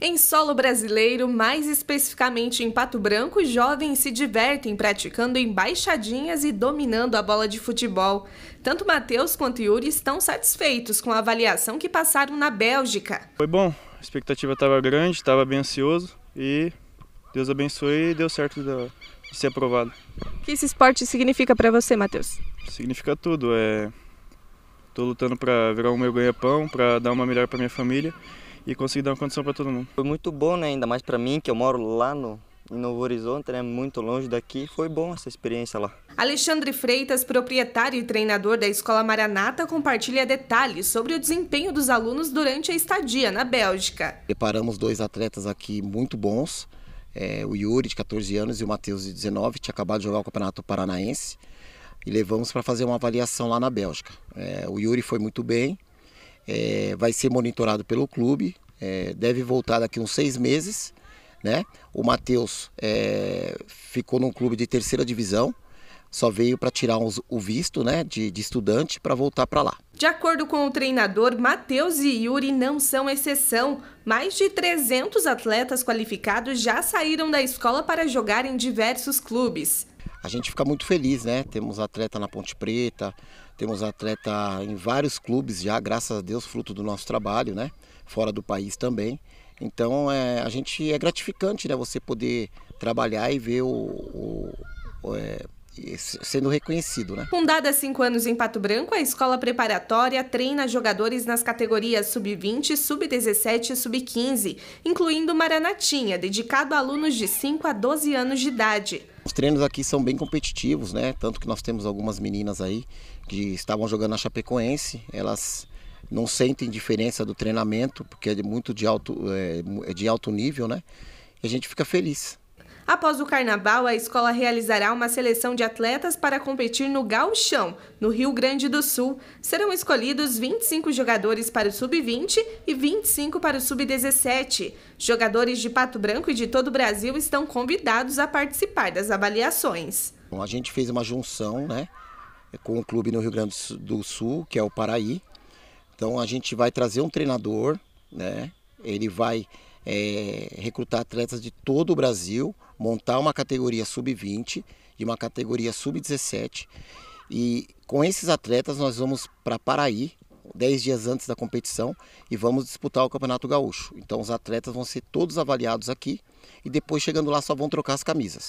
Em solo brasileiro, mais especificamente em Pato Branco, jovens se divertem praticando embaixadinhas e dominando a bola de futebol. Tanto Matheus quanto Yuri estão satisfeitos com a avaliação que passaram na Bélgica. Foi bom, a expectativa estava grande, estava bem ansioso e Deus abençoe e deu certo de ser aprovado. O que esse esporte significa para você, Matheus? Significa tudo. Estou é... lutando para virar o meu ganha-pão, para dar uma melhor para minha família e conseguir dar uma condição para todo mundo. Foi muito bom, né? ainda mais para mim, que eu moro lá no, em Novo Horizonte, né, muito longe daqui. Foi bom essa experiência lá. Alexandre Freitas, proprietário e treinador da Escola Maranata, compartilha detalhes sobre o desempenho dos alunos durante a estadia na Bélgica. Preparamos dois atletas aqui muito bons, é, o Yuri, de 14 anos, e o Matheus, de 19, tinha acabado de jogar o Campeonato Paranaense. E levamos para fazer uma avaliação lá na Bélgica. É, o Yuri foi muito bem, é, vai ser monitorado pelo clube, é, deve voltar daqui uns seis meses. Né? O Matheus é, ficou num clube de terceira divisão, só veio para tirar os, o visto né, de, de estudante para voltar para lá. De acordo com o treinador, Matheus e Yuri não são exceção. Mais de 300 atletas qualificados já saíram da escola para jogar em diversos clubes. A gente fica muito feliz, né? Temos atleta na Ponte Preta, temos atleta em vários clubes já, graças a Deus, fruto do nosso trabalho, né? Fora do país também. Então é, a gente é gratificante, né? Você poder trabalhar e ver o, o, o é, sendo reconhecido, né? Fundada há cinco anos em Pato Branco, a escola preparatória treina jogadores nas categorias sub-20, sub-17 e sub-15, incluindo Maranatinha, dedicado a alunos de 5 a 12 anos de idade. Os treinos aqui são bem competitivos, né? Tanto que nós temos algumas meninas aí que estavam jogando na Chapecoense, elas não sentem diferença do treinamento, porque é muito de alto, é, é, de alto nível, né? E a gente fica feliz. Após o carnaval, a escola realizará uma seleção de atletas para competir no Gauchão, no Rio Grande do Sul. Serão escolhidos 25 jogadores para o sub-20 e 25 para o sub-17. Jogadores de Pato Branco e de todo o Brasil estão convidados a participar das avaliações. Bom, a gente fez uma junção, né, com o clube no Rio Grande do Sul, que é o Paraí. Então a gente vai trazer um treinador, né? Ele vai é, recrutar atletas de todo o Brasil montar uma categoria sub-20 e uma categoria sub-17. E com esses atletas nós vamos para Paraí, 10 dias antes da competição, e vamos disputar o Campeonato Gaúcho. Então os atletas vão ser todos avaliados aqui e depois chegando lá só vão trocar as camisas.